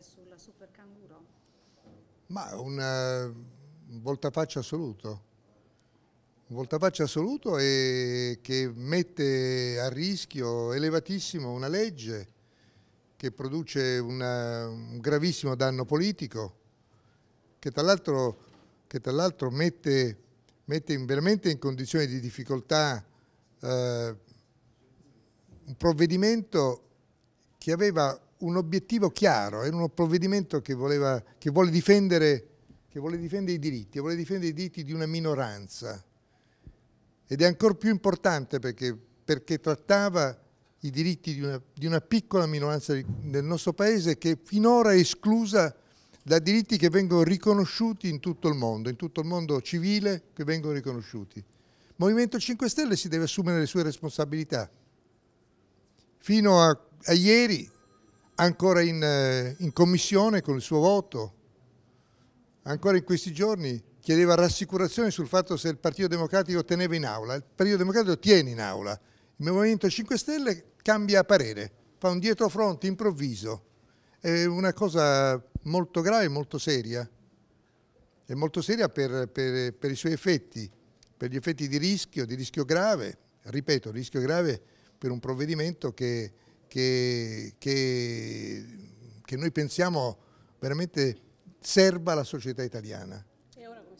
parlare sulla Super Canguro? Ma eh, un voltafaccia assoluto, un voltafaccia assoluto e che mette a rischio elevatissimo una legge che produce una, un gravissimo danno politico, che tra l'altro mette, mette veramente in condizione di difficoltà eh, un provvedimento che aveva un obiettivo chiaro, era un provvedimento che, voleva, che, vuole difendere, che vuole difendere i diritti, vuole difendere i diritti di una minoranza. Ed è ancora più importante perché, perché trattava i diritti di una, di una piccola minoranza del nostro Paese che finora è esclusa da diritti che vengono riconosciuti in tutto il mondo, in tutto il mondo civile che vengono riconosciuti. Il Movimento 5 Stelle si deve assumere le sue responsabilità. Fino a, a ieri ancora in, eh, in commissione con il suo voto, ancora in questi giorni chiedeva rassicurazioni sul fatto se il Partito Democratico teneva in aula. Il Partito Democratico tiene in aula. Il Movimento 5 Stelle cambia parere, fa un dietrofront improvviso. È una cosa molto grave, e molto seria. È molto seria per, per, per i suoi effetti, per gli effetti di rischio, di rischio grave, ripeto, rischio grave per un provvedimento che che, che, che noi pensiamo veramente serva la società italiana.